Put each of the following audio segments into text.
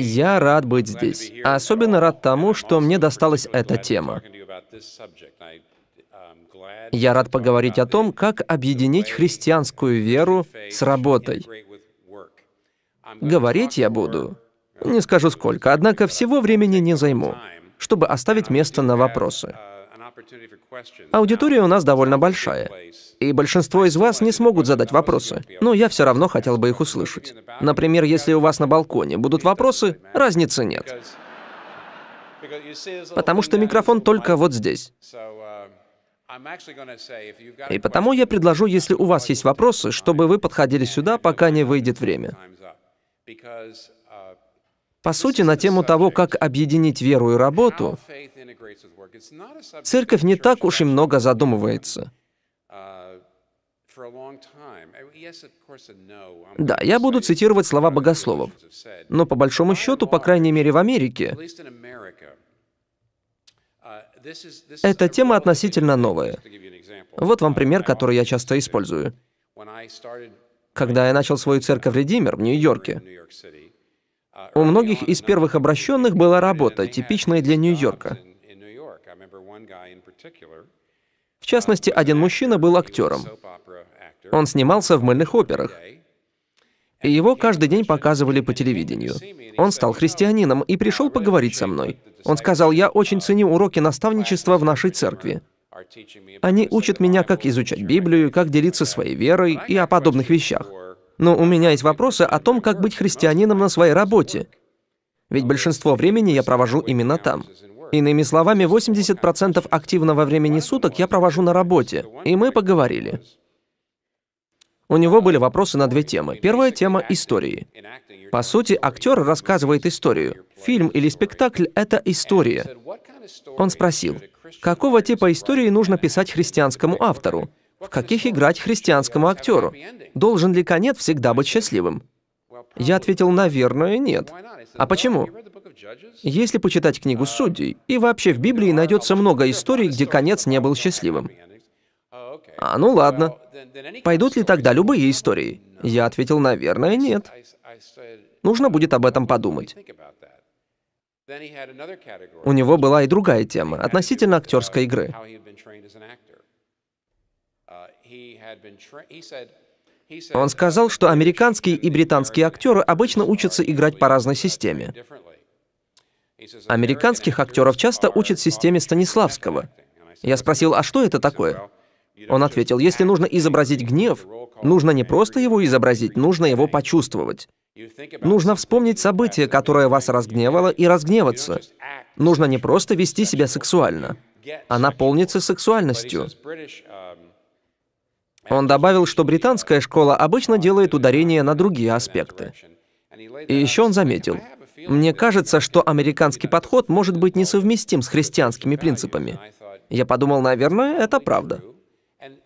Я рад быть здесь. Особенно рад тому, что мне досталась эта тема. Я рад поговорить о том, как объединить христианскую веру с работой. Говорить я буду, не скажу сколько, однако всего времени не займу, чтобы оставить место на вопросы. Аудитория у нас довольно большая, и большинство из вас не смогут задать вопросы, но я все равно хотел бы их услышать. Например, если у вас на балконе будут вопросы, разницы нет. Потому что микрофон только вот здесь. И потому я предложу, если у вас есть вопросы, чтобы вы подходили сюда, пока не выйдет время. По сути, на тему того, как объединить веру и работу, Церковь не так уж и много задумывается. Да, я буду цитировать слова богословов. Но по большому счету, по крайней мере в Америке, эта тема относительно новая. Вот вам пример, который я часто использую. Когда я начал свою церковь Редимер в Нью-Йорке, у многих из первых обращенных была работа, типичная для Нью-Йорка — в частности, один мужчина был актером. Он снимался в мыльных операх. И его каждый день показывали по телевидению. Он стал христианином и пришел поговорить со мной. Он сказал, я очень ценю уроки uh, наставничества в нашей церкви. Они учат меня, как изучать Библию, как делиться своей верой и о подобных вещах. Но у меня есть вопросы о том, как быть христианином на своей работе. Ведь большинство времени я провожу именно там. Иными словами, 80% активного времени суток я провожу на работе, и мы поговорили. У него были вопросы на две темы. Первая тема — истории. По сути, актер рассказывает историю. Фильм или спектакль — это история. Он спросил, какого типа истории нужно писать христианскому автору? В каких играть христианскому актеру? Должен ли конец всегда быть счастливым? Я ответил, наверное, нет. А почему? Если почитать книгу «Судей», и вообще в Библии найдется много историй, где конец не был счастливым. А ну ладно. Пойдут ли тогда любые истории? Я ответил, наверное, нет. Нужно будет об этом подумать. У него была и другая тема относительно актерской игры. Он сказал, что американские и британские актеры обычно учатся играть по разной системе. Американских актеров часто учат системе Станиславского. Я спросил, а что это такое? Он ответил, если нужно изобразить гнев, нужно не просто его изобразить, нужно его почувствовать. Нужно вспомнить событие, которое вас разгневало, и разгневаться. Нужно не просто вести себя сексуально. Она а полнится сексуальностью. Он добавил, что британская школа обычно делает ударение на другие аспекты. И еще он заметил, мне кажется, что американский подход может быть несовместим с христианскими принципами. Я подумал, наверное, это правда.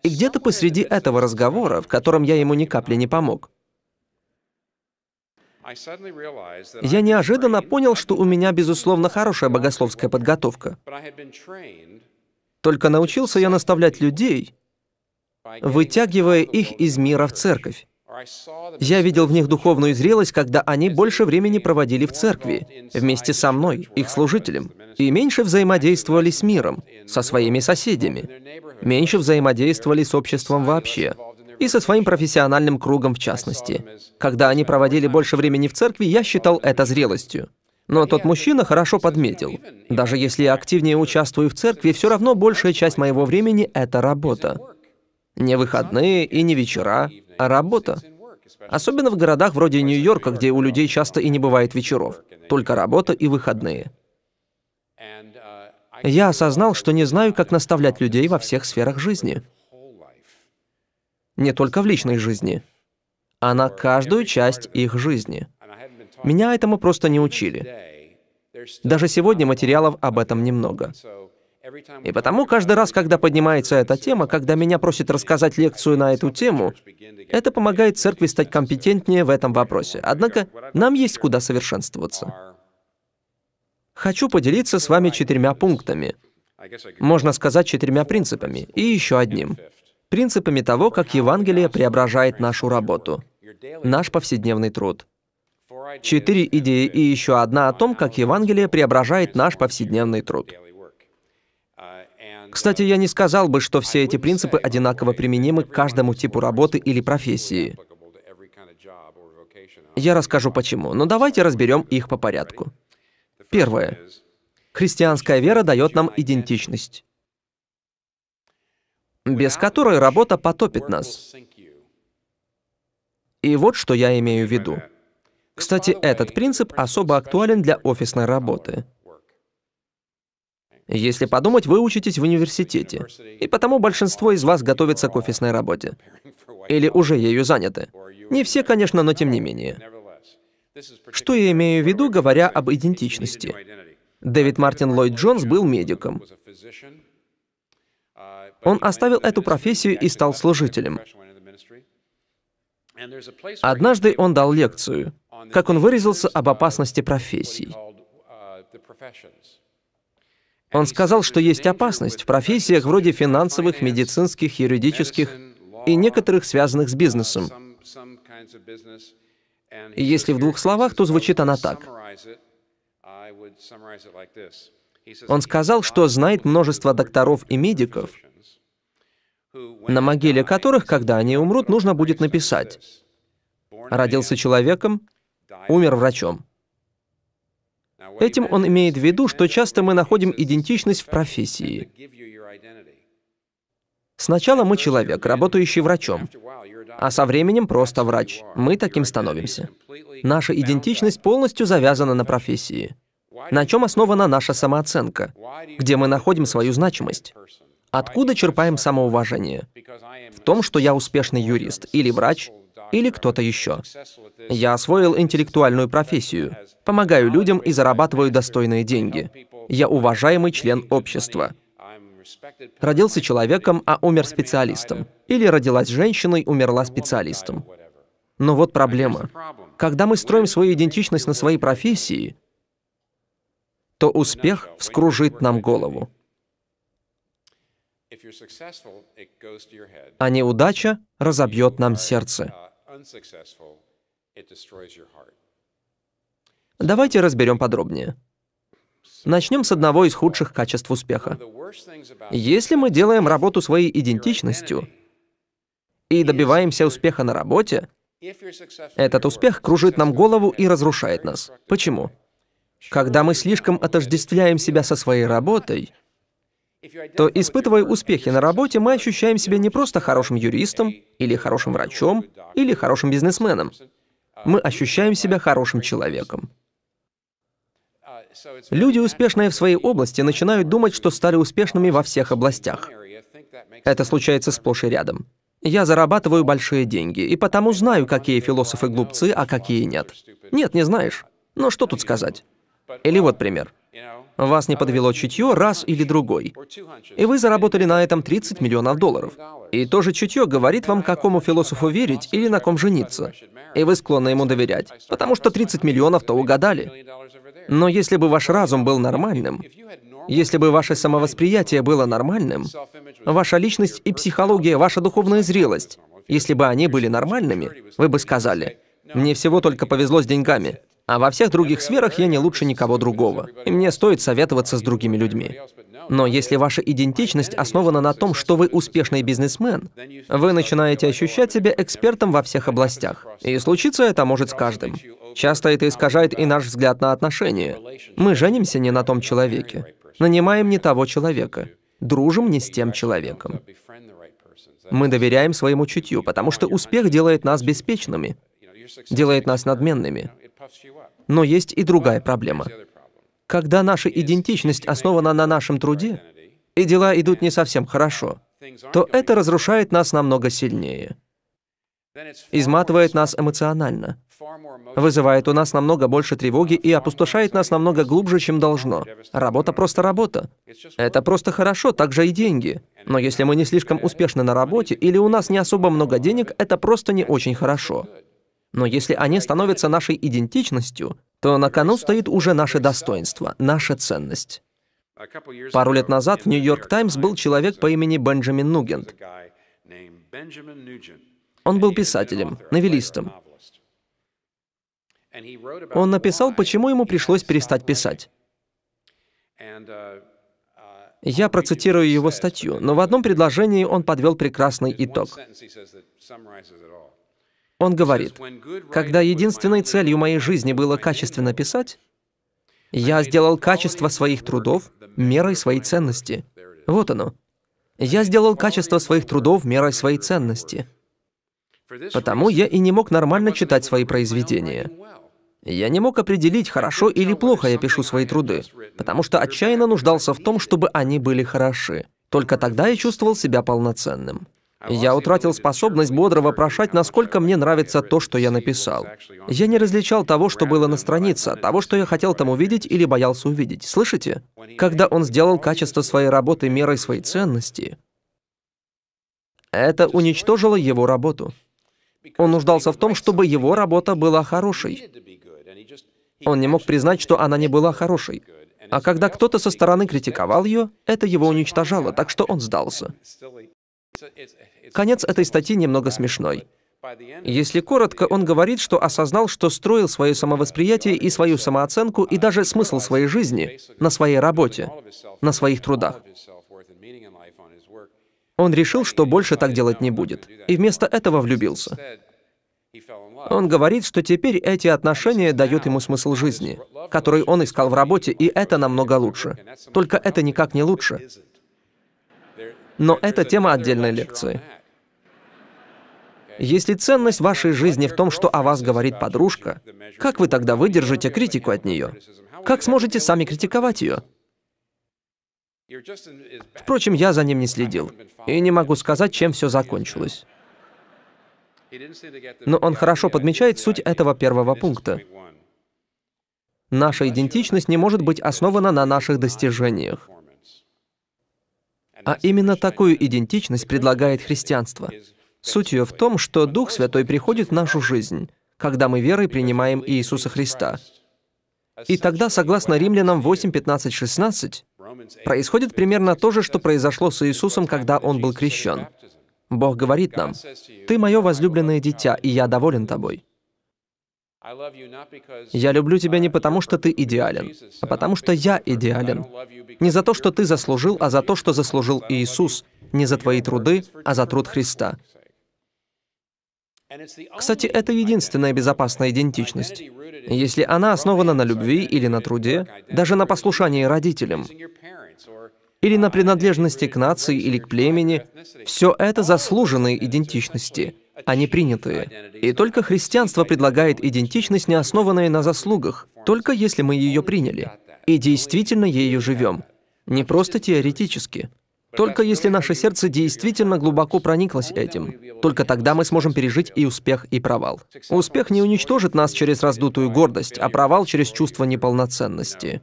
И где-то посреди этого разговора, в котором я ему ни капли не помог, я неожиданно понял, что у меня, безусловно, хорошая богословская подготовка. Только научился я наставлять людей, вытягивая их из мира в церковь. Я видел в них духовную зрелость, когда они больше времени проводили в церкви, вместе со мной, их служителем, и меньше взаимодействовали с миром, со своими соседями, меньше взаимодействовали с обществом вообще, и со своим профессиональным кругом в частности. Когда они проводили больше времени в церкви, я считал это зрелостью. Но тот мужчина хорошо подметил. Даже если я активнее участвую в церкви, все равно большая часть моего времени — это работа. Не выходные и не вечера, а работа. Особенно в городах вроде Нью-Йорка, где у людей часто и не бывает вечеров. Только работа и выходные. Я осознал, что не знаю, как наставлять людей во всех сферах жизни. Не только в личной жизни, а на каждую часть их жизни. Меня этому просто не учили. Даже сегодня материалов об этом немного. И потому каждый раз, когда поднимается эта тема, когда меня просят рассказать лекцию на эту тему, это помогает церкви стать компетентнее в этом вопросе. Однако нам есть куда совершенствоваться. Хочу поделиться с вами четырьмя пунктами. Можно сказать, четырьмя принципами. И еще одним. Принципами того, как Евангелие преображает нашу работу, наш повседневный труд. Четыре идеи и еще одна о том, как Евангелие преображает наш повседневный труд. Кстати, я не сказал бы, что все эти принципы одинаково применимы к каждому типу работы или профессии. Я расскажу почему, но давайте разберем их по порядку. Первое. Христианская вера дает нам идентичность, без которой работа потопит нас. И вот что я имею в виду. Кстати, этот принцип особо актуален для офисной работы. Если подумать, вы учитесь в университете, и потому большинство из вас готовится к офисной работе. Или уже ею заняты. Не все, конечно, но тем не менее. Что я имею в виду, говоря об идентичности? Дэвид Мартин Ллойд Джонс был медиком. Он оставил эту профессию и стал служителем. Однажды он дал лекцию, как он выразился об опасности профессий. Он сказал, что есть опасность в профессиях вроде финансовых, медицинских, юридических и некоторых связанных с бизнесом. И если в двух словах, то звучит она так. Он сказал, что знает множество докторов и медиков, на могиле которых, когда они умрут, нужно будет написать «Родился человеком, умер врачом». Этим он имеет в виду, что часто мы находим идентичность в профессии. Сначала мы человек, работающий врачом, а со временем просто врач. Мы таким становимся. Наша идентичность полностью завязана на профессии. На чем основана наша самооценка? Где мы находим свою значимость? Откуда черпаем самоуважение? В том, что я успешный юрист или врач, или кто-то еще. Я освоил интеллектуальную профессию, помогаю людям и зарабатываю достойные деньги. Я уважаемый член общества. Родился человеком, а умер специалистом. Или родилась женщиной, умерла специалистом. Но вот проблема. Когда мы строим свою идентичность на своей профессии, то успех вскружит нам голову. А неудача разобьет нам сердце. Давайте разберем подробнее. Начнем с одного из худших качеств успеха. Если мы делаем работу своей идентичностью и добиваемся успеха на работе, этот успех кружит нам голову и разрушает нас. Почему? Когда мы слишком отождествляем себя со своей работой, то, испытывая успехи на работе, мы ощущаем себя не просто хорошим юристом, или хорошим врачом, или хорошим бизнесменом. Мы ощущаем себя хорошим человеком. Люди, успешные в своей области, начинают думать, что стали успешными во всех областях. Это случается сплошь и рядом. Я зарабатываю большие деньги, и потому знаю, какие философы глупцы, а какие нет. Нет, не знаешь. Но что тут сказать? Или вот пример. Вас не подвело чутье раз или другой. И вы заработали на этом 30 миллионов долларов. И то же чутье говорит вам, какому философу верить или на ком жениться. И вы склонны ему доверять, потому что 30 миллионов-то угадали. Но если бы ваш разум был нормальным, если бы ваше самовосприятие было нормальным, ваша личность и психология, ваша духовная зрелость, если бы они были нормальными, вы бы сказали, мне всего только повезло с деньгами. А во всех других сферах я не лучше никого другого. И мне стоит советоваться с другими людьми. Но если ваша идентичность основана на том, что вы успешный бизнесмен, вы начинаете ощущать себя экспертом во всех областях. И случиться это может с каждым. Часто это искажает и наш взгляд на отношения. Мы женимся не на том человеке, нанимаем не того человека, дружим не с тем человеком. Мы доверяем своему чутью, потому что успех делает нас беспечными, делает нас надменными. Но есть и другая проблема. Когда наша идентичность основана на нашем труде, и дела идут не совсем хорошо, то это разрушает нас намного сильнее. Изматывает нас эмоционально, вызывает у нас намного больше тревоги и опустошает нас намного глубже, чем должно. Работа просто работа. Это просто хорошо, так же и деньги. Но если мы не слишком успешны на работе или у нас не особо много денег, это просто не очень хорошо. Но если они становятся нашей идентичностью, то на кону стоит уже наше достоинство, наша ценность. Пару лет назад в «Нью-Йорк Таймс» был человек по имени Бенджамин Нугент. Он был писателем, новелистом. Он написал, почему ему пришлось перестать писать. Я процитирую его статью, но в одном предложении он подвел прекрасный итог. Он говорит, когда единственной целью моей жизни было качественно писать, я сделал качество своих трудов мерой своей ценности. Вот оно. Я сделал качество своих трудов мерой своей ценности. Потому я и не мог нормально читать свои произведения. Я не мог определить, хорошо или плохо я пишу свои труды, потому что отчаянно нуждался в том, чтобы они были хороши. Только тогда я чувствовал себя полноценным. Я утратил способность бодро вопрошать, насколько мне нравится то, что я написал. Я не различал того, что было на странице, того, что я хотел там увидеть или боялся увидеть. Слышите? Когда он сделал качество своей работы мерой своей ценности, это уничтожило его работу. Он нуждался в том, чтобы его работа была хорошей. Он не мог признать, что она не была хорошей. А когда кто-то со стороны критиковал ее, это его уничтожало, так что он сдался. Конец этой статьи немного смешной. Если коротко, он говорит, что осознал, что строил свое самовосприятие и свою самооценку и даже смысл своей жизни на своей работе, на своих трудах. Он решил, что больше так делать не будет, и вместо этого влюбился. Он говорит, что теперь эти отношения дают ему смысл жизни, который он искал в работе, и это намного лучше. Только это никак не лучше но это тема отдельной лекции. Если ценность вашей жизни в том, что о вас говорит подружка, как вы тогда выдержите критику от нее? Как сможете сами критиковать ее? Впрочем, я за ним не следил, и не могу сказать, чем все закончилось. Но он хорошо подмечает суть этого первого пункта. Наша идентичность не может быть основана на наших достижениях. А именно такую идентичность предлагает христианство. Суть ее в том, что Дух Святой приходит в нашу жизнь, когда мы верой принимаем Иисуса Христа. И тогда, согласно римлянам 8, 15, 16, происходит примерно то же, что произошло с Иисусом, когда Он был крещен. Бог говорит нам, «Ты мое возлюбленное дитя, и я доволен тобой». Я люблю тебя не потому, что ты идеален, uh, а потому, что я идеален. Не за то, что ты заслужил, а за то, что заслужил Иисус. Не за твои труды, а за труд Христа. Кстати, это единственная безопасная идентичность. Если она основана на любви или на труде, даже на послушании родителям, или на принадлежности к нации или к uh, племени, все это oh, заслуженные идентичности — они приняты. И только христианство предлагает идентичность, не основанная на заслугах, только если мы ее приняли. И действительно ею живем. Не просто теоретически. Только если наше сердце действительно глубоко прониклось этим, только тогда мы сможем пережить и успех, и провал. Успех не уничтожит нас через раздутую гордость, а провал через чувство неполноценности.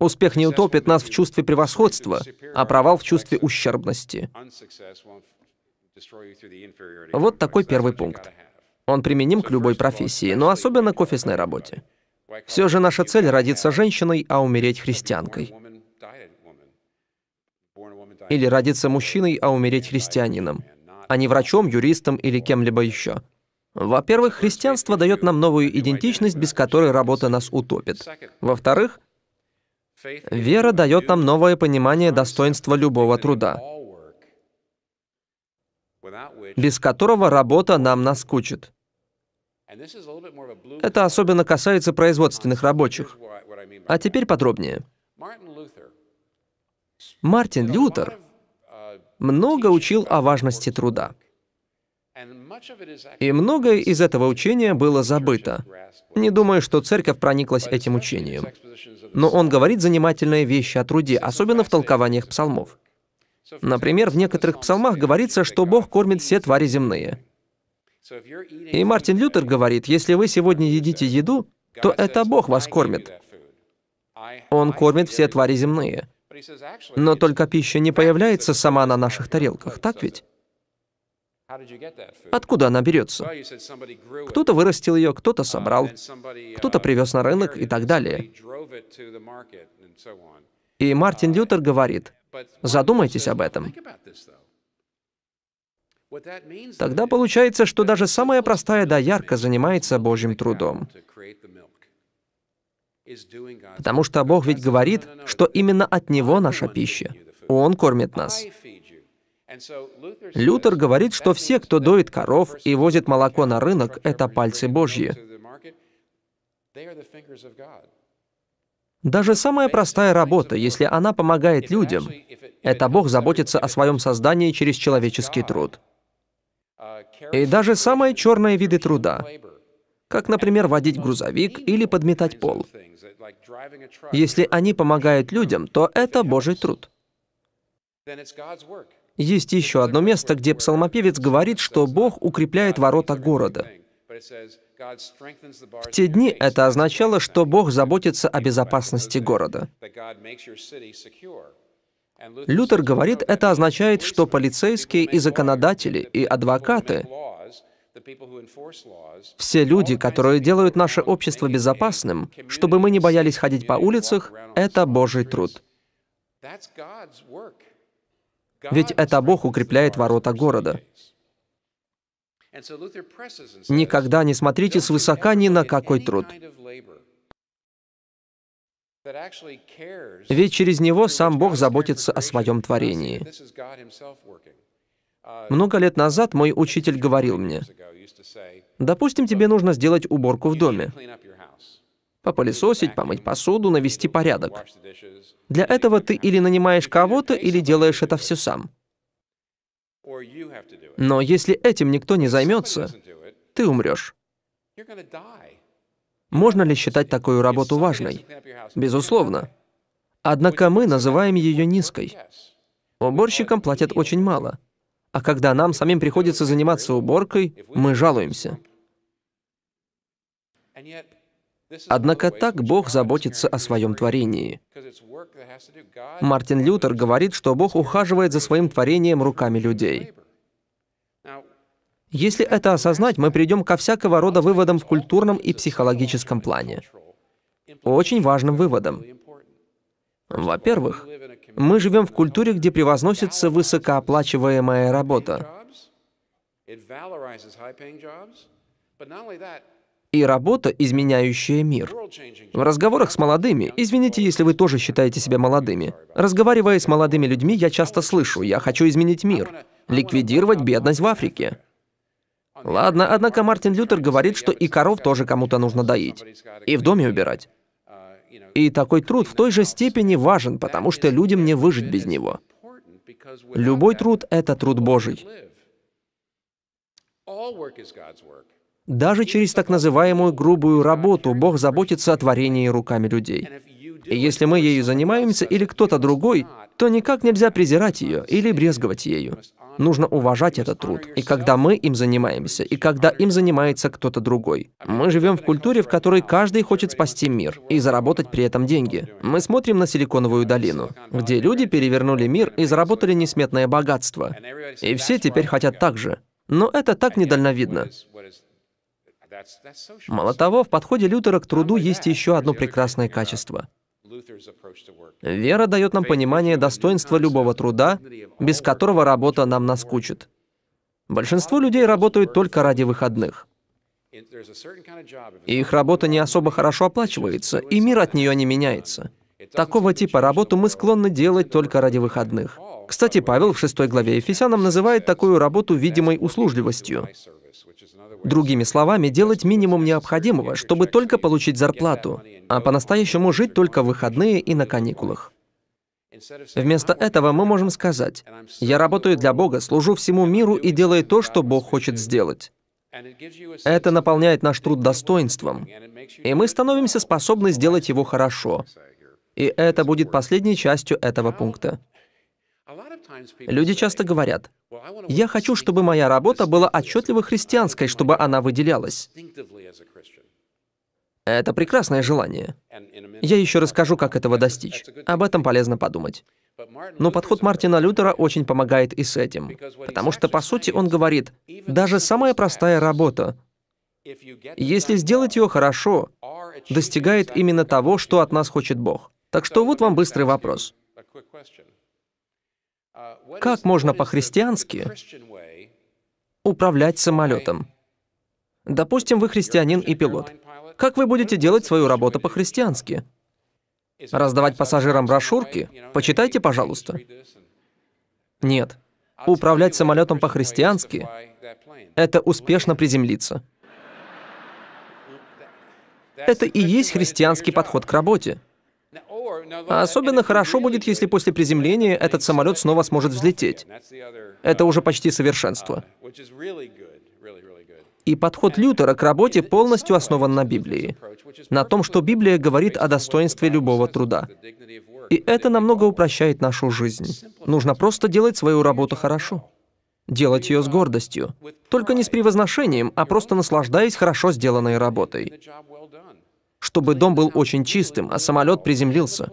Успех не утопит нас в чувстве превосходства, а провал в чувстве ущербности. Вот такой первый пункт. Он применим к любой профессии, но особенно к офисной работе. Все же наша цель — родиться женщиной, а умереть христианкой. Или родиться мужчиной, а умереть христианином, а не врачом, юристом или кем-либо еще. Во-первых, христианство дает нам новую идентичность, без которой работа нас утопит. Во-вторых, вера дает нам новое понимание достоинства любого труда без которого работа нам наскучит. Это особенно касается производственных рабочих. А теперь подробнее. Мартин Лютер много учил о важности труда. И многое из этого учения было забыто. Не думаю, что церковь прониклась этим учением. Но он говорит занимательные вещи о труде, особенно в толкованиях псалмов. Например, в некоторых псалмах говорится, что Бог кормит все твари земные. И Мартин Лютер говорит, если вы сегодня едите еду, то это Бог вас кормит. Он кормит все твари земные. Но только пища не появляется сама на наших тарелках, так ведь? Откуда она берется? Кто-то вырастил ее, кто-то собрал, кто-то привез на рынок и так далее. И Мартин Лютер говорит, Задумайтесь об этом. Тогда получается, что даже самая простая доярка занимается Божьим трудом. Потому что Бог ведь говорит, что именно от Него наша пища. Он кормит нас. Лютер говорит, что все, кто доит коров и возит молоко на рынок, это пальцы Божьи. Даже самая простая работа, если она помогает людям, это Бог заботится о своем создании через человеческий труд. И даже самые черные виды труда, как, например, водить грузовик или подметать пол. Если они помогают людям, то это Божий труд. Есть еще одно место, где псалмопевец говорит, что Бог укрепляет ворота города. В те дни это означало, что Бог заботится о безопасности города. Лютер говорит, это означает, что полицейские и законодатели, и адвокаты, все люди, которые делают наше общество безопасным, чтобы мы не боялись ходить по улицах, это Божий труд. Ведь это Бог укрепляет ворота города. Никогда не смотрите свысока ни на какой труд. Ведь через него сам Бог заботится о своем творении. Uh, Много лет назад мой учитель говорил мне, «Допустим, тебе нужно сделать уборку в доме, попылесосить, помыть посуду, навести порядок. Для этого ты или нанимаешь кого-то, или делаешь это все сам. Но если этим никто не займется, ты умрешь. Можно ли считать такую работу важной? Безусловно. Однако мы называем ее низкой. Уборщикам платят очень мало. А когда нам самим приходится заниматься уборкой, мы жалуемся. Однако так Бог заботится о своем творении. Мартин Лютер говорит, что Бог ухаживает за своим творением руками людей. Если это осознать, мы придем ко всякого рода выводам в культурном и психологическом плане. Очень важным выводам. Во-первых, мы живем в культуре, где превозносится высокооплачиваемая работа и работа, изменяющая мир. В разговорах с молодыми, извините, если вы тоже считаете себя молодыми, разговаривая с молодыми людьми, я часто слышу, я хочу изменить мир, ликвидировать бедность в Африке. Ладно, однако Мартин Лютер говорит, что и коров тоже кому-то нужно доить, и в доме убирать. И такой труд в той же степени важен, потому что людям не выжить без него. Любой труд — это труд Божий. Даже через так называемую грубую работу Бог заботится о творении руками людей. И если мы ею занимаемся или кто-то другой, то никак нельзя презирать ее или брезговать ею. Нужно уважать этот труд. И когда мы им занимаемся, и когда им занимается кто-то другой. Мы живем в культуре, в которой каждый хочет спасти мир и заработать при этом деньги. Мы смотрим на Силиконовую долину, где люди перевернули мир и заработали несметное богатство. И все теперь хотят так же. Но это так недальновидно. Мало того, в подходе Лютера к труду есть еще одно прекрасное качество. Вера дает нам понимание достоинства любого труда, без которого работа нам наскучит. Большинство людей работают только ради выходных. Их работа не особо хорошо оплачивается, и мир от нее не меняется. Такого типа работу мы склонны делать только ради выходных. Кстати, Павел в 6 главе Ефесянам называет такую работу видимой услужливостью. Другими словами, делать минимум необходимого, чтобы только получить зарплату, а по-настоящему жить только в выходные и на каникулах. Вместо этого мы можем сказать, «Я работаю для Бога, служу всему миру и делаю то, что Бог хочет сделать». Это наполняет наш труд достоинством, и мы становимся способны сделать его хорошо. И это будет последней частью этого пункта. Люди часто говорят, «Я хочу, чтобы моя работа была отчетливо христианской, чтобы она выделялась». Это прекрасное желание. Я еще расскажу, как этого достичь. Об этом полезно подумать. Но подход Мартина Лютера очень помогает и с этим. Потому что, по сути, он говорит, даже самая простая работа, если сделать ее хорошо, достигает именно того, что от нас хочет Бог. Так что вот вам быстрый вопрос. Как можно по-христиански управлять самолетом? Допустим, вы христианин и пилот. Как вы будете делать свою работу по-христиански? Раздавать пассажирам брошюрки? Почитайте, пожалуйста. Нет. Управлять самолетом по-христиански — это успешно приземлиться. Это и есть христианский подход к работе. А особенно хорошо будет, если после приземления этот самолет снова сможет взлететь. Это уже почти совершенство. И подход Лютера к работе полностью основан на Библии, на том, что Библия говорит о достоинстве любого труда. И это намного упрощает нашу жизнь. Нужно просто делать свою работу хорошо. Делать ее с гордостью. Только не с превозношением, а просто наслаждаясь хорошо сделанной работой чтобы дом был очень чистым, а самолет приземлился.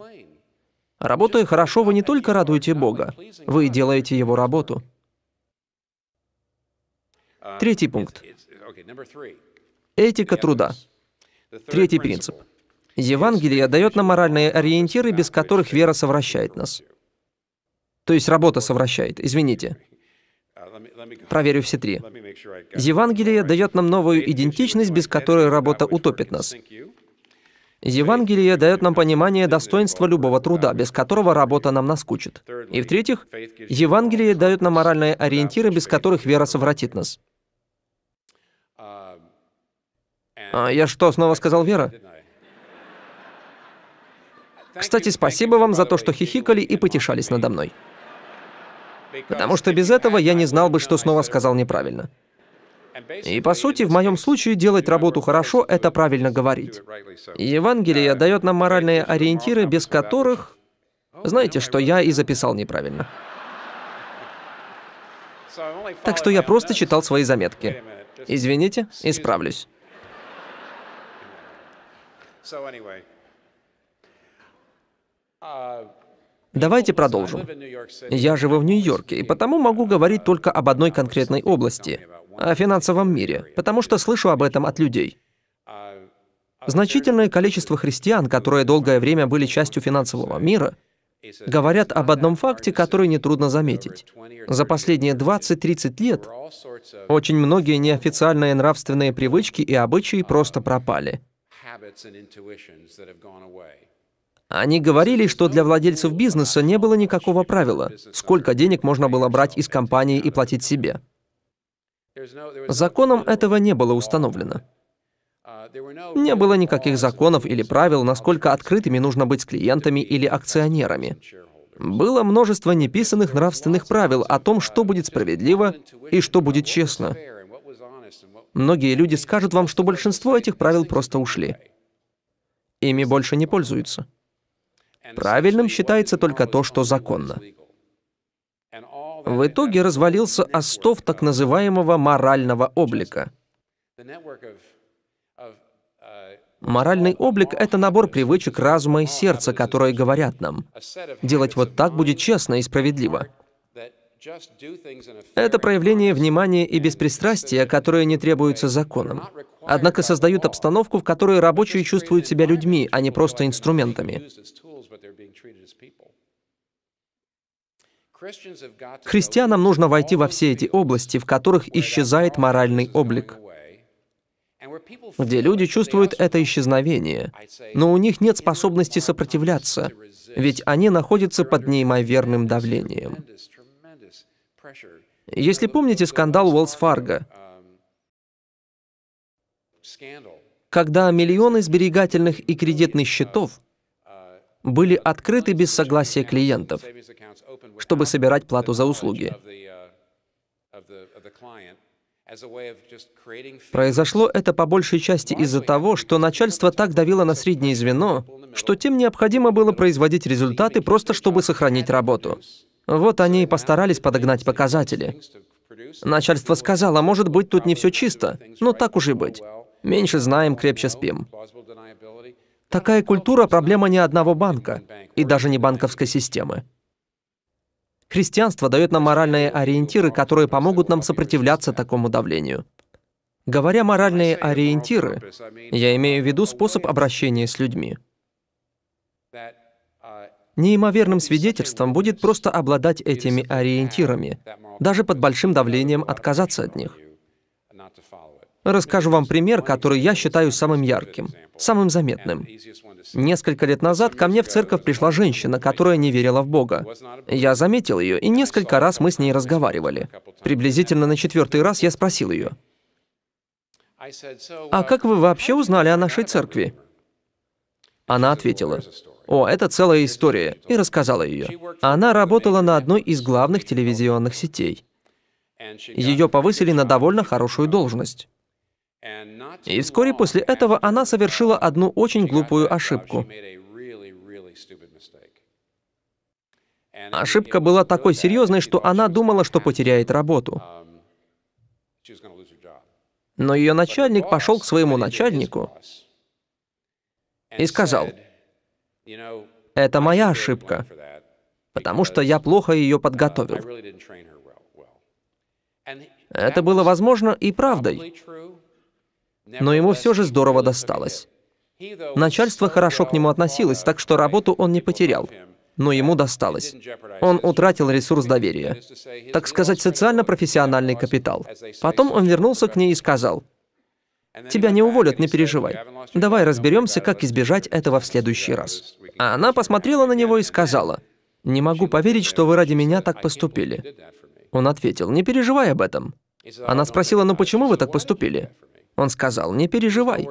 Работая хорошо, вы не только радуете Бога, вы делаете Его работу. Третий пункт. Этика труда. Третий принцип. Евангелие дает нам моральные ориентиры, без которых вера совращает нас. То есть работа совращает, извините. Проверю все три. Евангелие дает нам новую идентичность, без которой работа утопит нас. Евангелие дает нам понимание достоинства любого труда, без которого работа нам наскучит. И в-третьих, Евангелие дает нам моральные ориентиры, без которых вера совратит нас. А я что, снова сказал вера? Кстати, спасибо вам за то, что хихикали и потешались надо мной. Потому что без этого я не знал бы, что снова сказал неправильно. И по сути, в моем случае делать работу хорошо — это правильно говорить. Евангелие дает нам моральные ориентиры, без которых... Знаете, что я и записал неправильно. Так что я просто читал свои заметки. Извините, исправлюсь. Давайте продолжим. Я живу в Нью-Йорке, и потому могу говорить только об одной конкретной области о финансовом мире, потому что слышу об этом от людей. Значительное количество христиан, которые долгое время были частью финансового мира, говорят об одном факте, который нетрудно заметить. За последние 20-30 лет очень многие неофициальные нравственные привычки и обычаи просто пропали. Они говорили, что для владельцев бизнеса не было никакого правила, сколько денег можно было брать из компании и платить себе. Законом этого не было установлено. Не было никаких законов или правил, насколько открытыми нужно быть с клиентами или акционерами. Было множество неписанных нравственных правил о том, что будет справедливо и что будет честно. Многие люди скажут вам, что большинство этих правил просто ушли. Ими больше не пользуются. Правильным считается только то, что законно в итоге развалился остов так называемого морального облика. Моральный облик — это набор привычек разума и сердца, которые говорят нам. Делать вот так будет честно и справедливо. Это проявление внимания и беспристрастия, которые не требуются законом. Однако создают обстановку, в которой рабочие чувствуют себя людьми, а не просто инструментами. Христианам нужно войти во все эти области, в которых исчезает моральный облик, где люди чувствуют это исчезновение, но у них нет способности сопротивляться, ведь они находятся под неимоверным давлением. Если помните скандал Уоллс Фарго, um, когда миллионы сберегательных и кредитных счетов были открыты без согласия клиентов, чтобы собирать плату за услуги. Произошло это по большей части из-за того, что начальство так давило на среднее звено, что тем необходимо было производить результаты просто чтобы сохранить работу. Вот они и постарались подогнать показатели. Начальство сказало, может быть, тут не все чисто, но так уже быть. Меньше знаем, крепче спим. Такая культура — проблема не одного банка и даже не банковской системы. Христианство дает нам моральные ориентиры, которые помогут нам сопротивляться такому давлению. Говоря «моральные ориентиры», я имею в виду способ обращения с людьми. Неимоверным свидетельством будет просто обладать этими ориентирами, даже под большим давлением отказаться от них. Расскажу вам пример, который я считаю самым ярким, самым заметным. Несколько лет назад ко мне в церковь пришла женщина, которая не верила в Бога. Я заметил ее, и несколько раз мы с ней разговаривали. Приблизительно на четвертый раз я спросил ее, «А как вы вообще узнали о нашей церкви?» Она ответила, «О, это целая история», и рассказала ее. Она работала на одной из главных телевизионных сетей. Ее повысили на довольно хорошую должность. И вскоре после этого она совершила одну очень глупую ошибку. Ошибка была такой серьезной, что она думала, что потеряет работу. Um, Но ее начальник пошел к своему начальнику и сказал, «Это моя ошибка, потому что я плохо ее uh, подготовил». Это было возможно и правдой но ему все же здорово досталось. Начальство хорошо к нему относилось, так что работу он не потерял, но ему досталось. Он утратил ресурс доверия, так сказать, социально-профессиональный капитал. Потом он вернулся к ней и сказал, Тебя не уволят, не переживай. Давай разберемся, как избежать этого в следующий раз. А она посмотрела на него и сказала, «Не могу поверить, что вы ради меня так поступили». Он ответил, «Не переживай об этом». Она спросила, «Ну почему вы так поступили?» Он сказал, не переживай.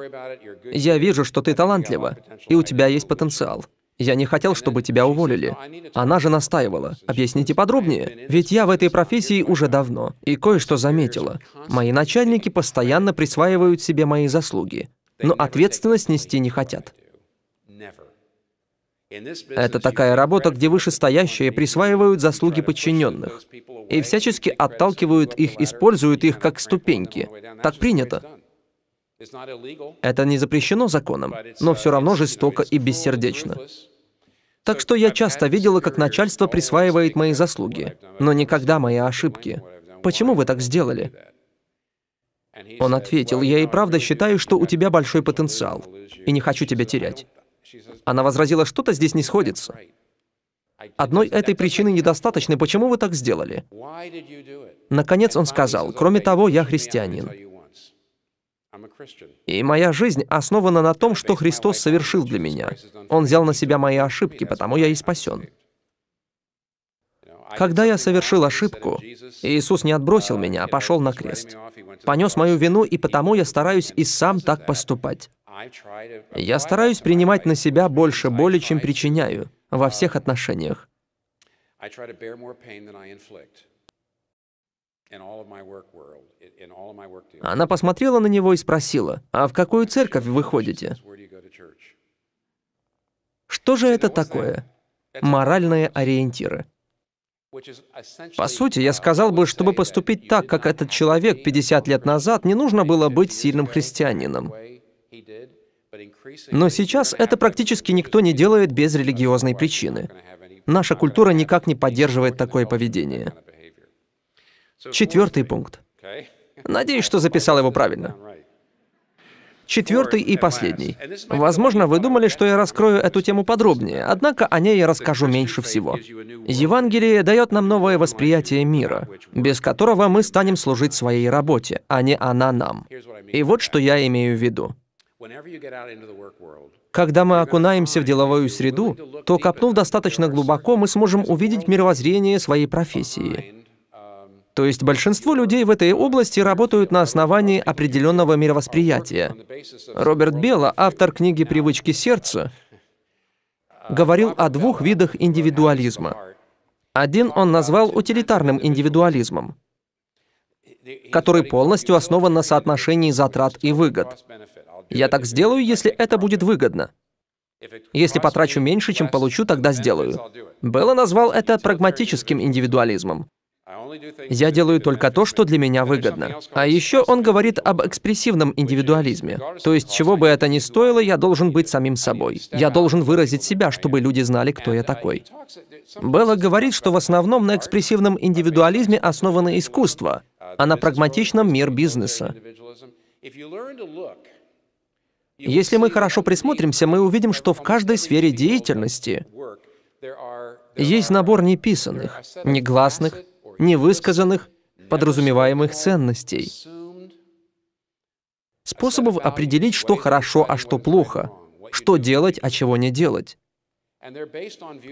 Я вижу, что ты талантлива, и у тебя есть потенциал. Я не хотел, чтобы тебя уволили. Она же настаивала. Объясните подробнее. Ведь я в этой профессии уже давно и кое-что заметила. Мои начальники постоянно присваивают себе мои заслуги, но ответственность нести не хотят. Это такая работа, где вышестоящие присваивают заслуги подчиненных и всячески отталкивают их, используют их как ступеньки. Так принято. Это не запрещено законом, но все uh, равно жестоко и бессердечно. Так что я часто видела, как начальство присваивает мои заслуги, но никогда мои ошибки. Почему вы так сделали? Он ответил, я и правда считаю, что у тебя большой потенциал, и не хочу тебя терять. Она возразила, что-то здесь не сходится. Одной этой причины недостаточно, почему вы так сделали? Наконец он сказал, кроме того, я христианин. И моя жизнь основана на том, что Христос совершил для меня. Он взял на себя мои ошибки, потому я и спасен. Когда я совершил ошибку, Иисус не отбросил меня, а пошел на крест. Понес мою вину, и потому я стараюсь и сам так поступать. Я стараюсь принимать на себя больше боли, чем причиняю, во всех отношениях. Она посмотрела на него и спросила, «А в какую церковь вы ходите?» Что же это такое? Моральные ориентиры. По сути, я сказал бы, чтобы поступить так, как этот человек 50 лет назад, не нужно было быть сильным христианином. Но сейчас это практически никто не делает без религиозной причины. Наша культура никак не поддерживает такое поведение. Четвертый пункт. Надеюсь, что записал его правильно. Четвертый и последний. Возможно, вы думали, что я раскрою эту тему подробнее, однако о ней я расскажу меньше всего. Евангелие дает нам новое восприятие мира, без которого мы станем служить своей работе, а не она нам. И вот что я имею в виду. Когда мы окунаемся в деловую среду, то, копнув достаточно глубоко, мы сможем увидеть мировоззрение своей профессии. То есть большинство людей в этой области работают на основании определенного мировосприятия. Роберт Белла, автор книги «Привычки сердца», говорил о двух видах индивидуализма. Один он назвал утилитарным индивидуализмом, который полностью основан на соотношении затрат и выгод. Я так сделаю, если это будет выгодно. Если потрачу меньше, чем получу, тогда сделаю. Белла назвал это прагматическим индивидуализмом. Я делаю только то, что для меня выгодно. А еще он говорит об экспрессивном индивидуализме. То есть, чего бы это ни стоило, я должен быть самим собой. Я должен выразить себя, чтобы люди знали, кто я такой. Белла говорит, что в основном на экспрессивном индивидуализме основано искусство, а на прагматичном мир бизнеса. Если мы хорошо присмотримся, мы увидим, что в каждой сфере деятельности есть набор неписанных, негласных, невысказанных, подразумеваемых ценностей, способов определить, что хорошо, а что плохо, что делать, а чего не делать.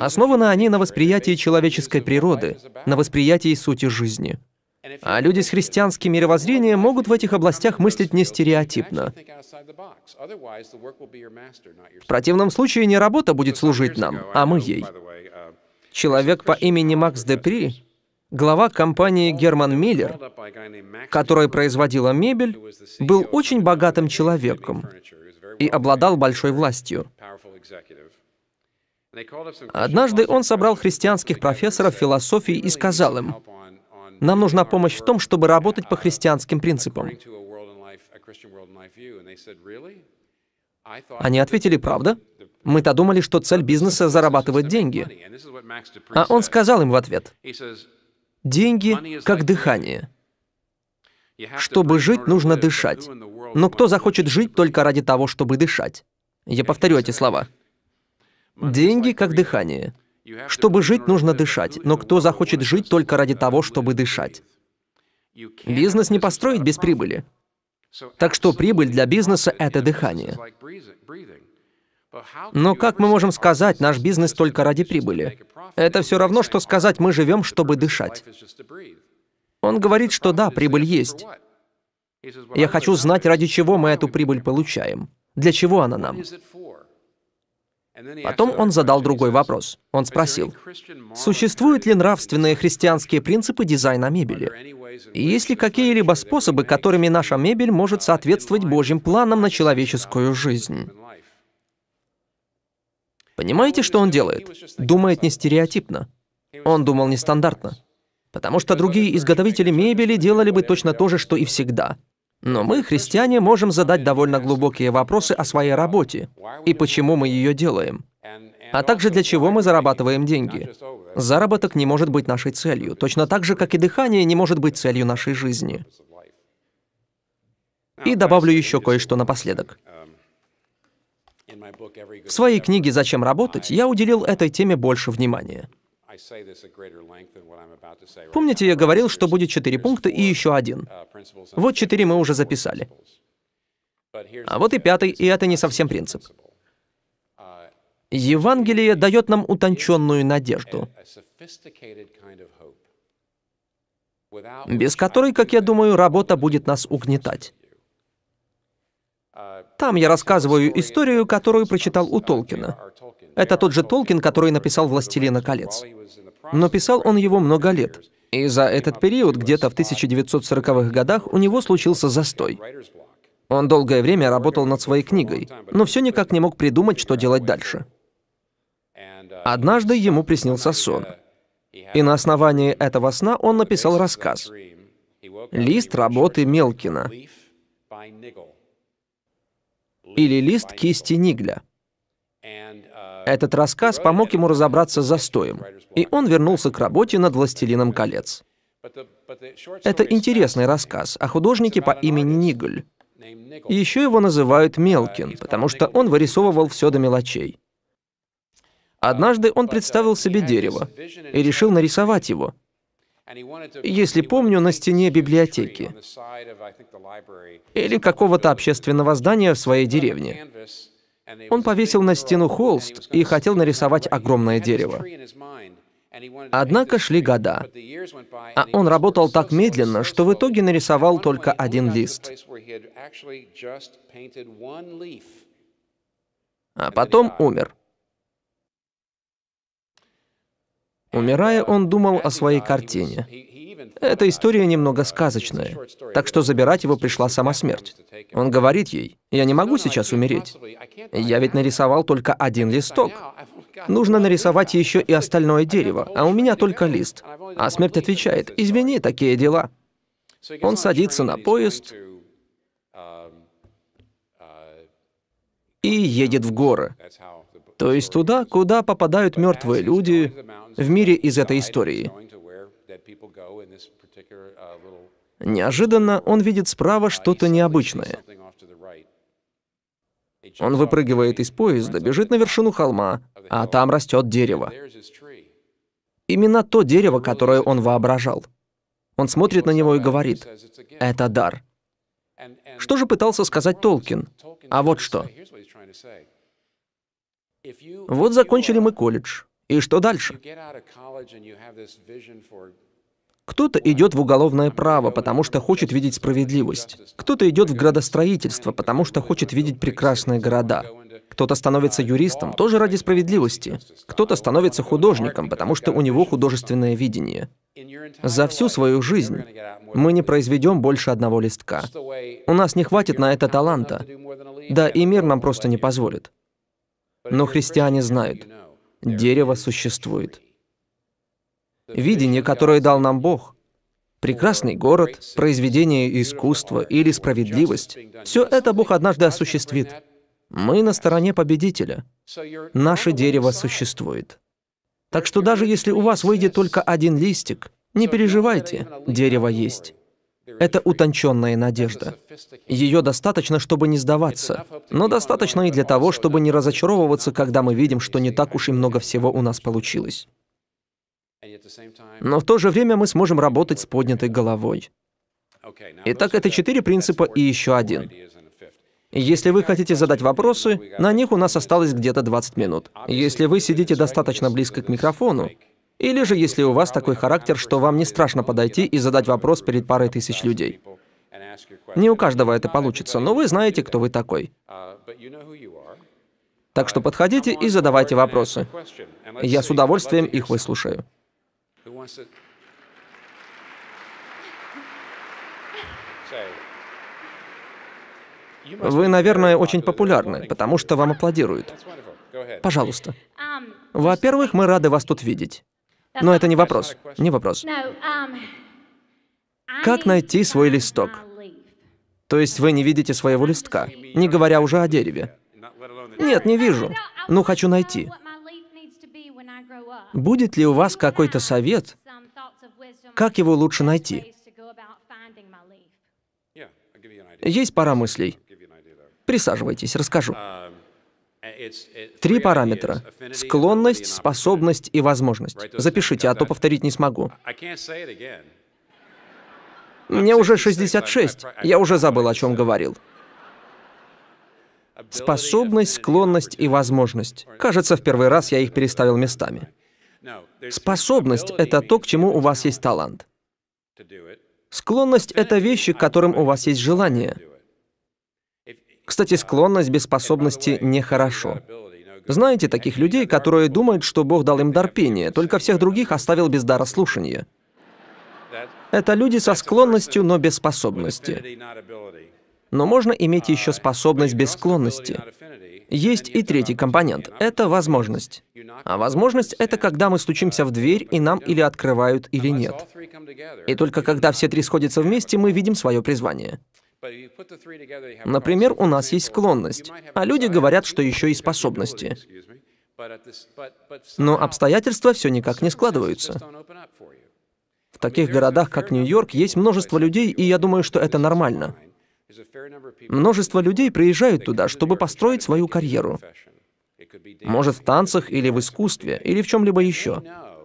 Основаны они на восприятии человеческой природы, на восприятии сути жизни. А люди с христианским мировоззрением могут в этих областях мыслить не стереотипно. В противном случае не работа будет служить нам, а мы ей. Человек по имени Макс Депри глава компании Герман Миллер, которая производила мебель, был очень богатым человеком и обладал большой властью. Однажды он собрал христианских профессоров философии и сказал им, «Нам нужна помощь в том, чтобы работать по христианским принципам». Они ответили, «Правда?» Мы-то думали, что цель бизнеса — зарабатывать деньги. А он сказал им в ответ, Деньги как дыхание. Чтобы жить, нужно дышать. Но кто захочет жить только ради того, чтобы дышать? Я повторю эти слова. Деньги как дыхание. Чтобы жить, нужно дышать. Но кто захочет жить только ради того, чтобы дышать? Бизнес не построить без прибыли. Так что прибыль для бизнеса — это дыхание. Но как мы можем сказать, наш бизнес только ради прибыли? Это все равно, что сказать, мы живем, чтобы дышать. Он говорит, что да, прибыль есть. Я хочу знать, ради чего мы эту прибыль получаем. Для чего она нам? Потом он задал другой вопрос. Он спросил, существуют ли нравственные христианские принципы дизайна мебели? И есть ли какие-либо способы, которыми наша мебель может соответствовать Божьим планам на человеческую жизнь? Понимаете, что он делает? Думает не стереотипно. Он думал нестандартно. Потому что другие изготовители мебели делали бы точно то же, что и всегда. Но мы, христиане, можем задать довольно глубокие вопросы о своей работе и почему мы ее делаем, а также для чего мы зарабатываем деньги. Заработок не может быть нашей целью, точно так же, как и дыхание не может быть целью нашей жизни. И добавлю еще кое-что напоследок. В своей книге «Зачем работать» я уделил этой теме больше внимания. Помните, я говорил, что будет четыре пункта и еще один. Вот четыре мы уже записали. А вот и пятый, и это не совсем принцип. Евангелие дает нам утонченную надежду, без которой, как я думаю, работа будет нас угнетать. Там я рассказываю историю, которую прочитал у Толкина. Это тот же Толкин, который написал «Властелина колец». Но писал он его много лет. И за этот период, где-то в 1940-х годах, у него случился застой. Он долгое время работал над своей книгой, но все никак не мог придумать, что делать дальше. Однажды ему приснился сон. И на основании этого сна он написал рассказ «Лист работы Мелкина» или лист кисти Нигля. Этот рассказ помог ему разобраться с застоем, и он вернулся к работе над «Властелином колец». Это интересный рассказ о художнике по имени Нигль. Еще его называют Мелкин, потому что он вырисовывал все до мелочей. Однажды он представил себе дерево и решил нарисовать его — если помню, на стене библиотеки или какого-то общественного здания в своей деревне. Он повесил на стену холст и хотел нарисовать огромное дерево. Однако шли года, а он работал так медленно, что в итоге нарисовал только один лист. А потом умер. Умирая, он думал о своей картине. Эта история немного сказочная, так что забирать его пришла сама смерть. Он говорит ей, «Я не могу сейчас умереть. Я ведь нарисовал только один листок. Нужно нарисовать еще и остальное дерево, а у меня только лист». А смерть отвечает, «Извини, такие дела». Он садится на поезд и едет в горы. То есть туда, куда попадают мертвые люди в мире из этой истории. Неожиданно он видит справа что-то необычное. Он выпрыгивает из поезда, бежит на вершину холма, а там растет дерево. Именно то дерево, которое он воображал. Он смотрит на него и говорит, «Это дар». Что же пытался сказать Толкин? А вот что. Вот закончили мы колледж. И что дальше? Кто-то идет в уголовное право, потому что хочет видеть справедливость. Кто-то идет в градостроительство, потому что хочет видеть прекрасные города. Кто-то становится юристом, тоже ради справедливости. Кто-то становится художником, потому что у него художественное видение. За всю свою жизнь мы не произведем больше одного листка. У нас не хватит на это таланта. Да, и мир нам просто не позволит. Но христиане знают, дерево существует. Видение, которое дал нам Бог, прекрасный город, произведение искусства или справедливость, все это Бог однажды осуществит. Мы на стороне победителя. Наше дерево существует. Так что даже если у вас выйдет только один листик, не переживайте, дерево есть. Это утонченная надежда. Ее достаточно, чтобы не сдаваться, но достаточно и для того, чтобы не разочаровываться, когда мы видим, что не так уж и много всего у нас получилось. Но в то же время мы сможем работать с поднятой головой. Итак, это четыре принципа и еще один. Если вы хотите задать вопросы, на них у нас осталось где-то 20 минут. Если вы сидите достаточно близко к микрофону, или же, если у вас такой характер, что вам не страшно подойти и задать вопрос перед парой тысяч людей. Не у каждого это получится, но вы знаете, кто вы такой. Так что подходите и задавайте вопросы. Я с удовольствием их выслушаю. Вы, наверное, очень популярны, потому что вам аплодируют. Пожалуйста. Во-первых, мы рады вас тут видеть. Но это не вопрос. Не вопрос. Um, как найти свой листок? То есть вы не видите своего листка, не говоря уже о дереве. Нет, не вижу. Ну, хочу найти. Будет ли у вас какой-то совет, как его лучше найти? Есть пара мыслей. Присаживайтесь, расскажу. Uh, Три параметра. Склонность, способность и возможность. Запишите, а то повторить не смогу. Мне уже 66, я уже забыл, о чем говорил. Способность, склонность и возможность. Кажется, в первый раз я их переставил местами. Способность — это то, к чему у вас есть талант. Склонность — это вещи, к которым у вас есть желание. Кстати, склонность без способности нехорошо. Знаете таких людей, которые думают, что Бог дал им дар пения, только всех других оставил без дара слушания? Это люди со склонностью, но без способности. Но можно иметь еще способность без склонности. Есть и третий компонент — это возможность. А возможность — это когда мы стучимся в дверь, и нам или открывают, или нет. И только когда все три сходятся вместе, мы видим свое призвание. Например, у нас есть склонность, а люди говорят, что еще и способности. Но обстоятельства все никак не складываются. В таких городах, как Нью-Йорк, есть множество людей, и я думаю, что это нормально. Множество людей приезжают туда, чтобы построить свою карьеру. Может, в танцах или в искусстве, или в чем-либо еще.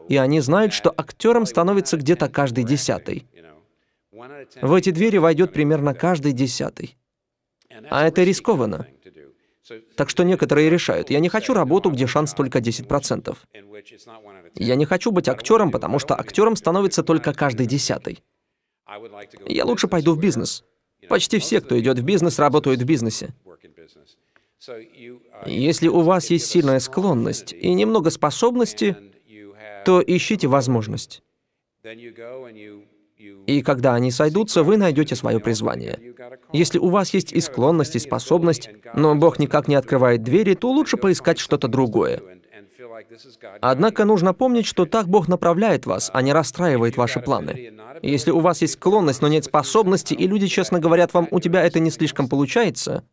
И они знают, что актером становится где-то каждый десятый. В эти двери войдет примерно каждый десятый. А это рискованно. Так что некоторые решают, я не хочу работу, где шанс только 10%. Я не хочу быть актером, потому что актером становится только каждый десятый. Я лучше пойду в бизнес. Почти все, кто идет в бизнес, работают в бизнесе. Если у вас есть сильная склонность и немного способности, то ищите возможность. И когда они сойдутся, вы найдете свое призвание. Если у вас есть и склонность, и способность, но Бог никак не открывает двери, то лучше поискать что-то другое. Однако нужно помнить, что так Бог направляет вас, а не расстраивает ваши планы. Если у вас есть склонность, но нет способности, и люди честно говорят вам, у тебя это не слишком получается,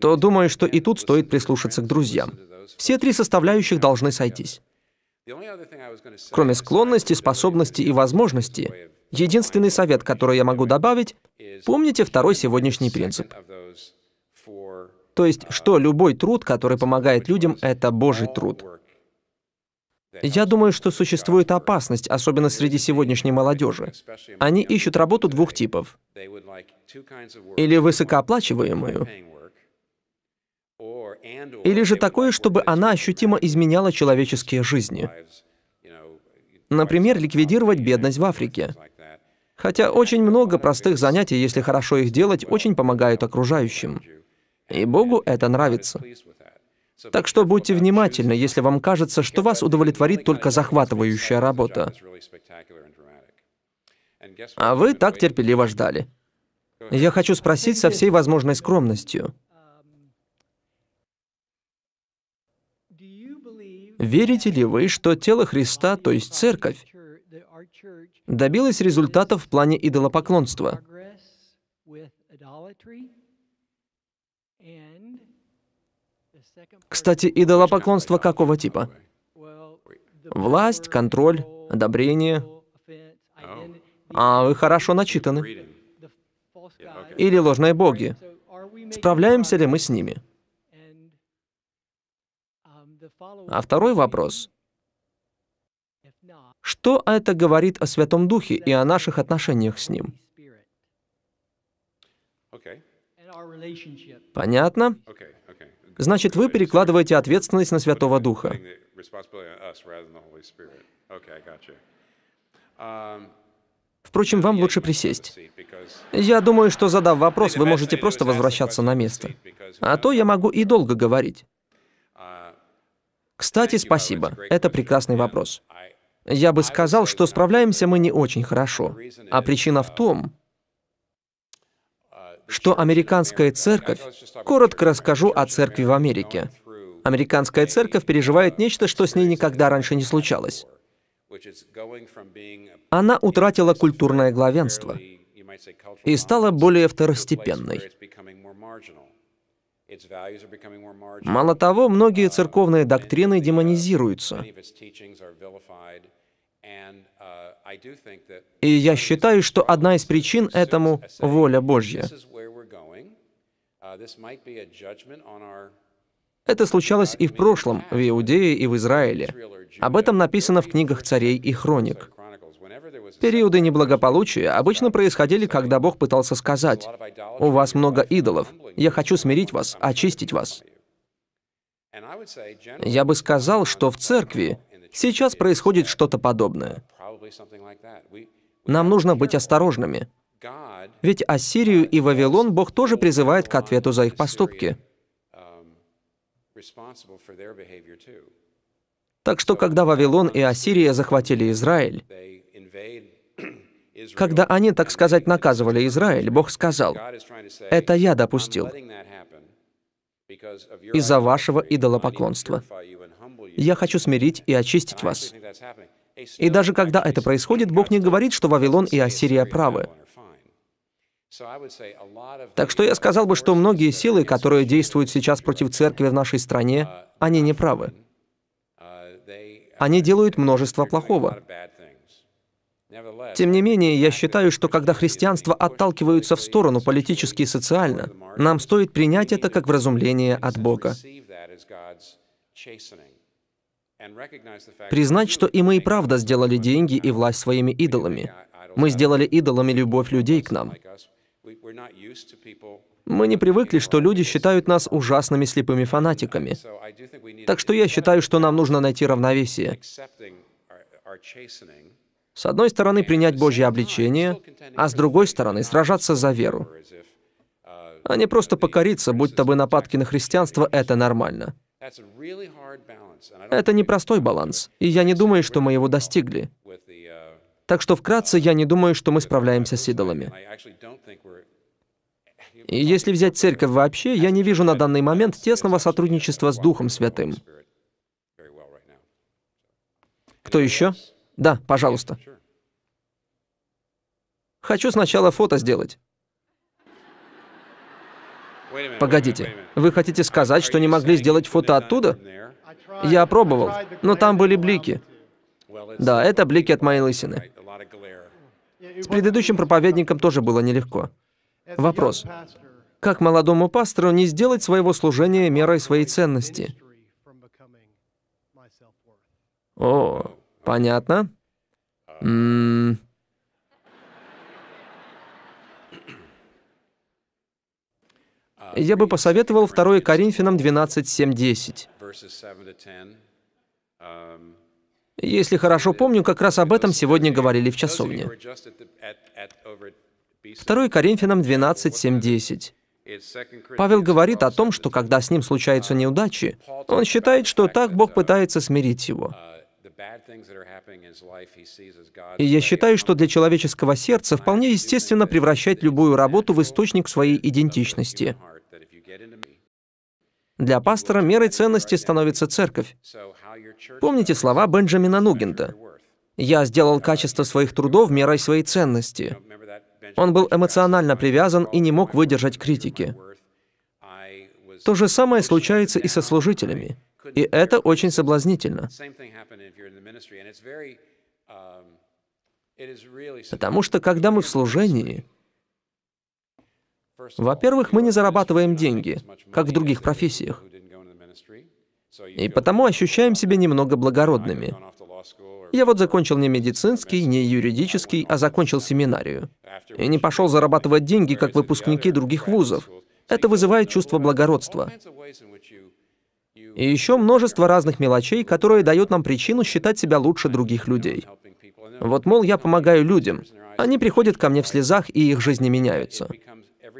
то думаю, что и тут стоит прислушаться к друзьям. Все три составляющих должны сойтись. Кроме склонности, способности и возможности, Единственный совет, который я могу добавить, помните второй сегодняшний принцип. То есть, uh, что любой труд, который помогает людям, это Божий труд. Я думаю, что существует опасность, особенно среди сегодняшней молодежи. Они ищут работу двух типов. Или высокооплачиваемую, или же такое, чтобы она ощутимо изменяла человеческие жизни. Например, ликвидировать бедность в Африке. Хотя очень много простых занятий, если хорошо их делать, очень помогают окружающим. И Богу это нравится. Так что будьте внимательны, если вам кажется, что вас удовлетворит только захватывающая работа. А вы так терпеливо ждали. Я хочу спросить со всей возможной скромностью. Верите ли вы, что тело Христа, то есть церковь, добилась результатов в плане идолопоклонства. Кстати, идолопоклонство какого типа? Власть, контроль, одобрение. Oh. А вы хорошо начитаны. Или ложные боги. Справляемся ли мы с ними? Um, а второй вопрос. Что это говорит о Святом Духе и о наших отношениях с Ним? Понятно? Значит, вы перекладываете ответственность на Святого Духа. Um, Впрочем, вам лучше присесть. Я думаю, что задав вопрос, вы можете просто возвращаться на место. А то uh, я могу и долго говорить. Uh, Кстати, спасибо. Это прекрасный вопрос. Я бы сказал, что справляемся мы не очень хорошо. А причина в том, что американская церковь... Коротко расскажу о церкви в Америке. Американская церковь переживает нечто, что с ней никогда раньше не случалось. Она утратила культурное главенство и стала более второстепенной. Мало того, многие церковные доктрины демонизируются. Uh, и я считаю, что одна из причин этому uh, — воля Божья. Uh, Это случалось и в прошлом, в Иудее и в Израиле. Об этом написано в книгах царей и хроник. Периоды неблагополучия обычно происходили, когда Бог пытался сказать, «У вас много идолов, я хочу смирить вас, очистить вас». Я бы сказал, что в церкви Сейчас происходит что-то подобное. Нам нужно быть осторожными. Ведь Ассирию и Вавилон Бог тоже призывает к ответу за их поступки. Так что, когда Вавилон и Ассирия захватили Израиль, когда они, так сказать, наказывали Израиль, Бог сказал, «Это я допустил из-за вашего идолопоклонства» я хочу смирить и очистить вас. И даже когда это происходит, Бог не говорит, что Вавилон и Ассирия правы. Так что я сказал бы, что многие силы, которые действуют сейчас против церкви в нашей стране, они не правы. Они делают множество плохого. Тем не менее, я считаю, что когда христианство отталкиваются в сторону политически и социально, нам стоит принять это как вразумление от Бога. Признать, что и мы и правда сделали деньги и власть своими идолами. Мы сделали идолами любовь людей к нам. Мы не привыкли, что люди считают нас ужасными слепыми фанатиками. Так что я считаю, что нам нужно найти равновесие. С одной стороны, принять Божье обличение, а с другой стороны, сражаться за веру. Uh, а не просто покориться, будь то бы нападки на христианство — это нормально. Это непростой баланс, и я не думаю, что мы его достигли. Так что вкратце я не думаю, что мы справляемся с идолами. И если взять церковь вообще, я не вижу на данный момент тесного сотрудничества с Духом Святым. Кто еще? Да, пожалуйста. Хочу сначала фото сделать. Погодите, вы хотите сказать, что не могли сделать фото оттуда? Я пробовал, но там были блики. Да, это блики от моей лысины. С предыдущим проповедником тоже было нелегко. Вопрос. Как молодому пастору не сделать своего служения мерой своей ценности? О, понятно. М -м Я бы посоветовал 2 Коринфянам 12, 7, 10. Um, Если хорошо помню, как раз об этом сегодня говорили в часовне. 2 Коринфянам 12, 10. Павел говорит о том, что когда с ним случаются uh, неудачи, он считает, что так Бог uh, пытается смирить его. Uh, И я считаю, что для человеческого сердца вполне естественно превращать любую работу в источник своей идентичности. Для пастора мерой ценности становится церковь. Помните слова Бенджамина Нугента? «Я сделал качество своих трудов мерой своей ценности». Он был эмоционально привязан и не мог выдержать критики. То же самое случается и со служителями. И это очень соблазнительно. Потому что когда мы в служении, во-первых, мы не зарабатываем деньги, как в других профессиях. И потому ощущаем себя немного благородными. Я вот закончил не медицинский, не юридический, а закончил семинарию. И не пошел зарабатывать деньги, как выпускники других вузов. Это вызывает чувство благородства. И еще множество разных мелочей, которые дают нам причину считать себя лучше других людей. Вот, мол, я помогаю людям. Они приходят ко мне в слезах, и их жизни меняются.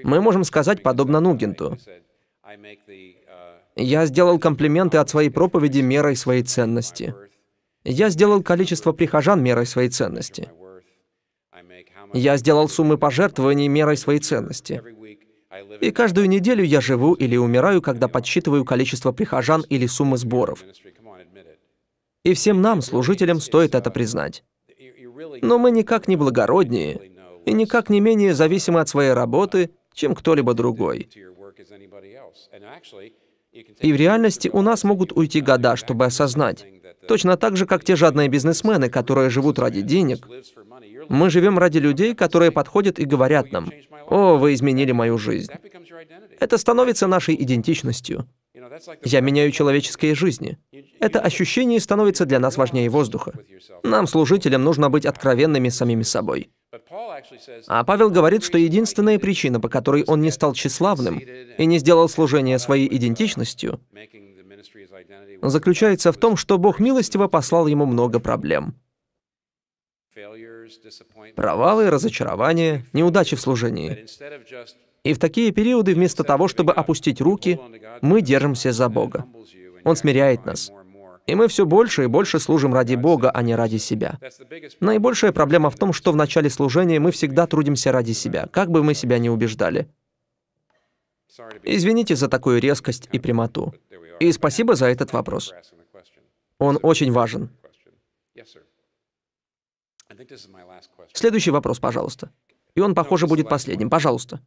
Мы можем сказать подобно Нугенту. Я сделал комплименты от своей проповеди мерой своей ценности. Я сделал количество прихожан мерой своей ценности. Я сделал суммы пожертвований мерой своей ценности. И каждую неделю я живу или умираю, когда подсчитываю количество прихожан или суммы сборов. И всем нам, служителям, стоит это признать. Но мы никак не благороднее и никак не менее зависимы от своей работы чем кто-либо другой. И в реальности у нас могут уйти года, чтобы осознать. Точно так же, как те жадные бизнесмены, которые живут ради денег. Мы живем ради людей, которые подходят и говорят нам, «О, вы изменили мою жизнь». Это становится нашей идентичностью. Я меняю человеческие жизни. Это ощущение становится для нас важнее воздуха. Нам, служителям, нужно быть откровенными самими собой. А Павел говорит, что единственная причина, по которой он не стал тщеславным и не сделал служение своей идентичностью, заключается в том, что Бог милостиво послал ему много проблем. Провалы, разочарования, неудачи в служении. И в такие периоды, вместо того, чтобы опустить руки, мы держимся за Бога. Он смиряет нас. И мы все больше и больше служим ради Бога, а не ради себя. Наибольшая проблема в том, что в начале служения мы всегда трудимся ради себя, как бы мы себя не убеждали. Извините за такую резкость и прямоту. И спасибо за этот вопрос. Он очень важен. Следующий вопрос, пожалуйста. И он, похоже, будет последним. Пожалуйста.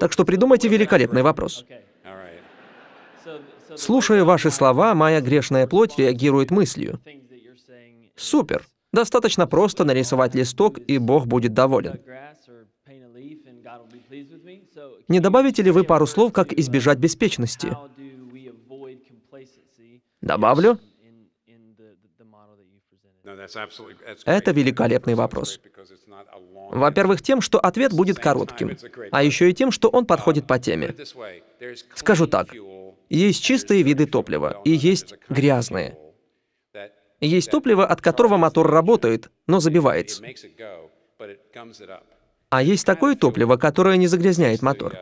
Так что придумайте великолепный вопрос. Слушая ваши слова, моя грешная плоть реагирует мыслью. Супер! Достаточно просто нарисовать листок, и Бог будет доволен. Не добавите ли вы пару слов, как избежать беспечности? Добавлю. Это великолепный вопрос. Во-первых, тем, что ответ будет коротким, а еще и тем, что он подходит по теме. Скажу так, есть чистые виды топлива и есть грязные. Есть топливо, от которого мотор работает, но забивается. А есть такое топливо, которое не загрязняет мотор.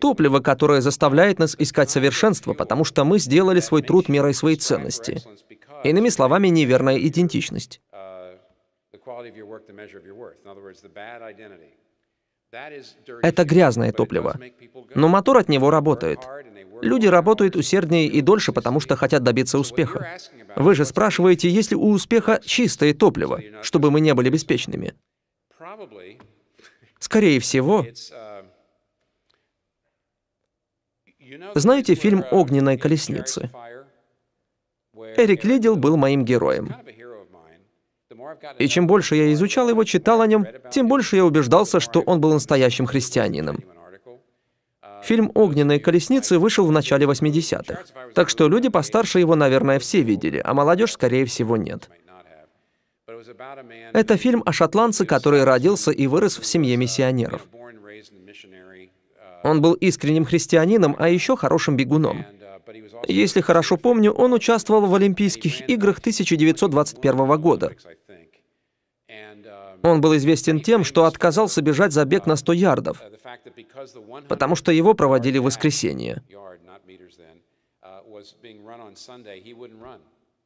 Топливо, которое заставляет нас искать совершенство, потому что мы сделали свой труд мерой своей ценности. Иными словами, неверная идентичность. Uh, это грязное топливо. Но мотор от него работает. Люди работают усерднее и дольше, потому что хотят добиться успеха. Вы же спрашиваете, есть ли у успеха чистое топливо, чтобы мы не были беспечными. Скорее всего, uh, знаете фильм uh, «Огненная колесница»? Эрик Лидил был моим героем. И чем больше я изучал его, читал о нем, тем больше я убеждался, что он был настоящим христианином. Фильм «Огненные колесницы» вышел в начале 80-х, так что люди постарше его, наверное, все видели, а молодежь, скорее всего, нет. Это фильм о шотландце, который родился и вырос в семье миссионеров. Он был искренним христианином, а еще хорошим бегуном. Если хорошо помню, он участвовал в Олимпийских играх 1921 года, он был известен тем, что отказался бежать забег на 100 ярдов, потому что его проводили в воскресенье.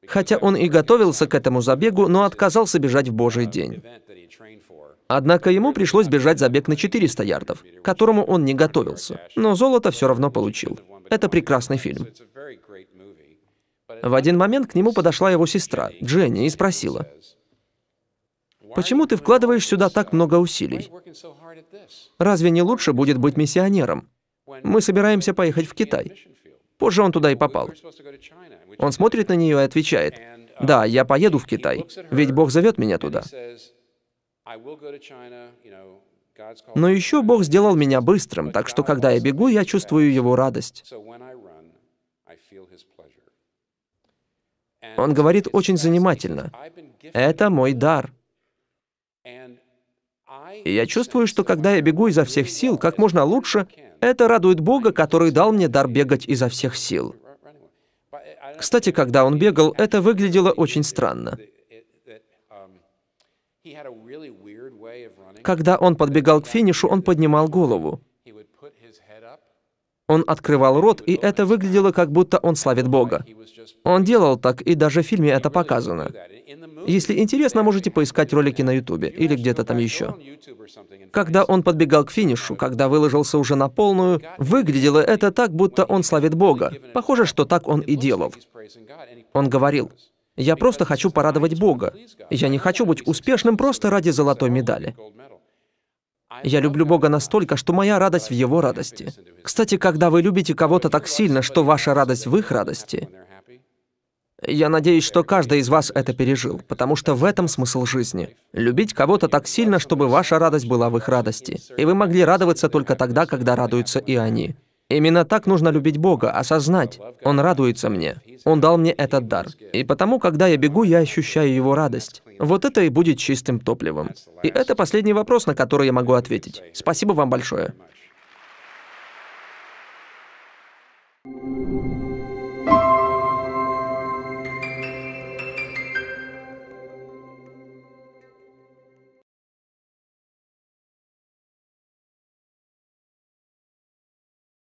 Хотя он и готовился к этому забегу, но отказался бежать в Божий день. Однако ему пришлось бежать забег на 400 ярдов, к которому он не готовился, но золото все равно получил. Это прекрасный фильм. В один момент к нему подошла его сестра, Дженни, и спросила, Почему ты вкладываешь сюда так много усилий? Разве не лучше будет быть миссионером? Мы собираемся поехать в Китай. Позже он туда и попал. Он смотрит на нее и отвечает, «Да, я поеду в Китай, ведь Бог зовет меня туда». Но еще Бог сделал меня быстрым, так что когда я бегу, я чувствую Его радость. Он говорит очень занимательно. Это мой дар. И я чувствую, что когда я бегу изо всех сил, как можно лучше, это радует Бога, который дал мне дар бегать изо всех сил. Кстати, когда он бегал, это выглядело очень странно. Когда он подбегал к финишу, он поднимал голову. Он открывал рот, и это выглядело, как будто он славит Бога. Он делал так, и даже в фильме это показано. Если интересно, можете поискать ролики на Ютубе или где-то там еще. Когда он подбегал к финишу, когда выложился уже на полную, выглядело это так, будто он славит Бога. Похоже, что так он и делал. Он говорил, «Я просто хочу порадовать Бога. Я не хочу быть успешным просто ради золотой медали. Я люблю Бога настолько, что моя радость в Его радости. Кстати, когда вы любите кого-то так сильно, что ваша радость в их радости, я надеюсь, что каждый из вас это пережил, потому что в этом смысл жизни. Любить кого-то так сильно, чтобы ваша радость была в их радости. И вы могли радоваться только тогда, когда радуются и они. Именно так нужно любить Бога, осознать. Он радуется мне. Он дал мне этот дар. И потому, когда я бегу, я ощущаю его радость. Вот это и будет чистым топливом. И это последний вопрос, на который я могу ответить. Спасибо вам большое.